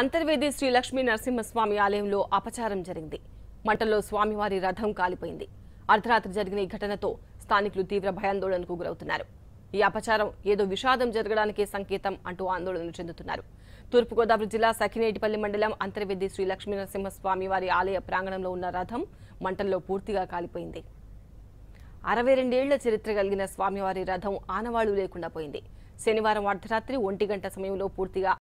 అంతర్వేది శ్రీ లక్ష్మీ నరసింహస్వామి ఆలయంలో అపచారం జరిగింది మంటల్లో స్వామివారి రథం కాలిపోయింది అర్ధరాత్రి జరిగిన ఈ ఘటనతో స్థానికులు తీవ్ర భయాందోళనకు గురవుతున్నారు ఈ అపచారం ఏదో విషాదం జరగడానికే సంకేతం అంటూ ఆందోళన చెందుతున్నారు తూర్పుగోదావరి జిల్లా సఖినేటిపల్లి మండలం అంతర్వేది శ్రీ లక్ష్మీ నరసింహస్వామి వారి ఆలయ ప్రాంగణంలో ఉన్న రథం మంటల్లో పూర్తిగా కాలిపోయింది అరవై రెండేళ్ల చరిత్ర కలిగిన స్వామివారి రథం ఆనవాళ్లు లేకుండా పోయింది శనివారం అర్ధరాత్రి ఒంటి గంట సమయంలో పూర్తిగా